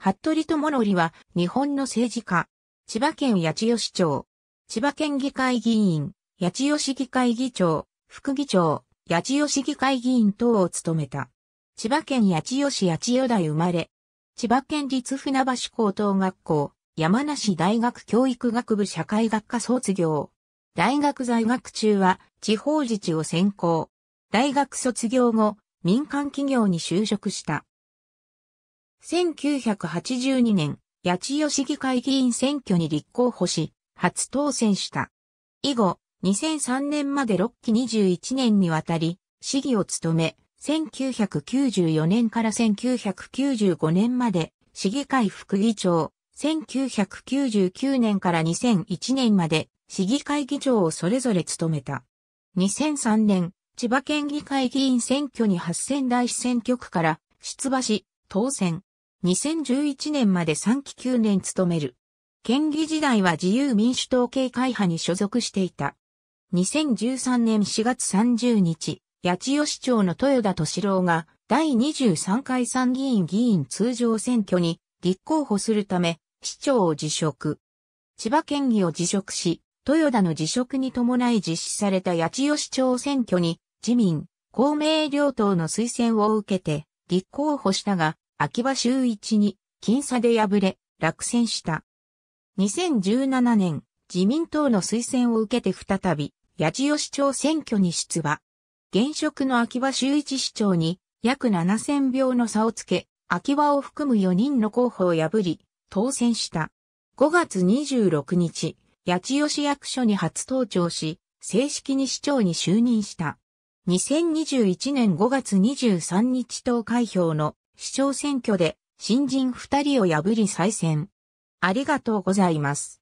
服部智則は日本の政治家、千葉県八千代市長、千葉県議会議員、八千代市議会議長、副議長、八千代市議会議員等を務めた。千葉県八千代市八千代台生まれ、千葉県立船橋高等学校、山梨大学教育学部社会学科卒業。大学在学中は地方自治を専攻。大学卒業後、民間企業に就職した。1982年、八千代市議会議員選挙に立候補し、初当選した。以後、2003年まで6期21年にわたり、市議を務め、1994年から1995年まで、市議会副議長、1999年から2001年まで、市議会議長をそれぞれ務めた。2003年、千葉県議会議員選挙に8000市選挙区から出馬し、当選。2011年まで3期9年務める。県議時代は自由民主党系会派に所属していた。2013年4月30日、八千代市長の豊田敏郎が第23回参議院議員通常選挙に立候補するため市長を辞職。千葉県議を辞職し、豊田の辞職に伴い実施された八千代市長選挙に自民、公明両党の推薦を受けて立候補したが、秋葉周一に、僅差で敗れ、落選した。2017年、自民党の推薦を受けて再び、八千代市長選挙に出馬。現職の秋葉周一市長に、約7000票の差をつけ、秋葉を含む4人の候補を破り、当選した。5月26日、八千代市役所に初登庁し、正式に市長に就任した。2021年5月23日投開票の市長選挙で新人二人を破り再選。ありがとうございます。